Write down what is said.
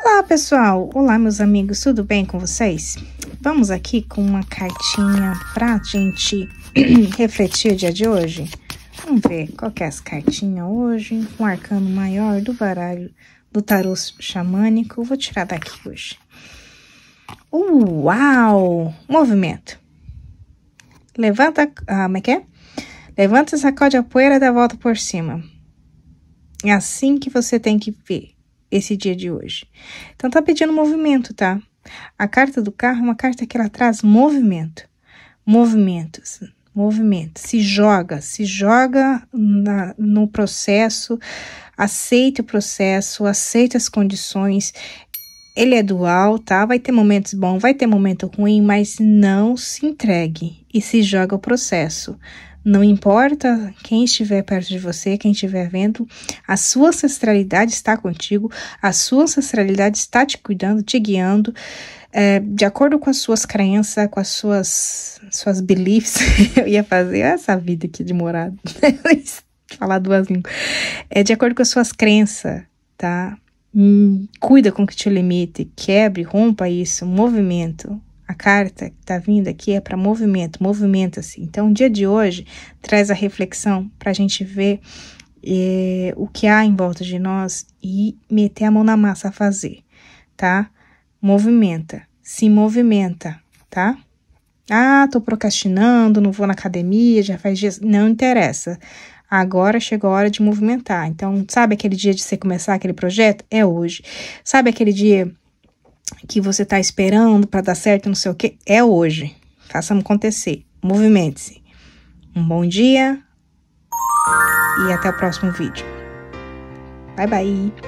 Olá, pessoal! Olá, meus amigos, tudo bem com vocês? Vamos aqui com uma cartinha pra gente refletir o dia de hoje? Vamos ver qual que é as cartinhas hoje. Um arcano maior do baralho do tarô xamânico. Vou tirar daqui hoje. Uau! Movimento. Levanta... Ah, como é que é? Levanta e sacode a poeira da volta por cima. É assim que você tem que ver esse dia de hoje. Então tá pedindo movimento, tá? A carta do carro é uma carta que ela traz movimento. Movimentos, assim, movimento, se joga, se joga na, no processo, aceita o processo, aceita as condições. Ele é dual, tá? Vai ter momentos bons, vai ter momento ruim, mas não se entregue e se joga o processo. Não importa quem estiver perto de você, quem estiver vendo, a sua ancestralidade está contigo, a sua ancestralidade está te cuidando, te guiando, é, de acordo com as suas crenças, com as suas, suas beliefs. eu ia fazer essa vida aqui de morado, falar duas línguas. É de acordo com as suas crenças, tá? Hum, cuida com que te limite, quebre, rompa isso, movimento, a carta que está vindo aqui é para movimento, movimenta-se. Assim. Então, o dia de hoje traz a reflexão para a gente ver eh, o que há em volta de nós e meter a mão na massa a fazer, tá? Movimenta, se movimenta, tá? Ah, tô procrastinando, não vou na academia, já faz dias. Não interessa. Agora chegou a hora de movimentar. Então, sabe aquele dia de você começar aquele projeto? É hoje. Sabe aquele dia que você está esperando para dar certo, não sei o que, é hoje. Faça acontecer. Movimente-se. Um bom dia e até o próximo vídeo. Bye bye.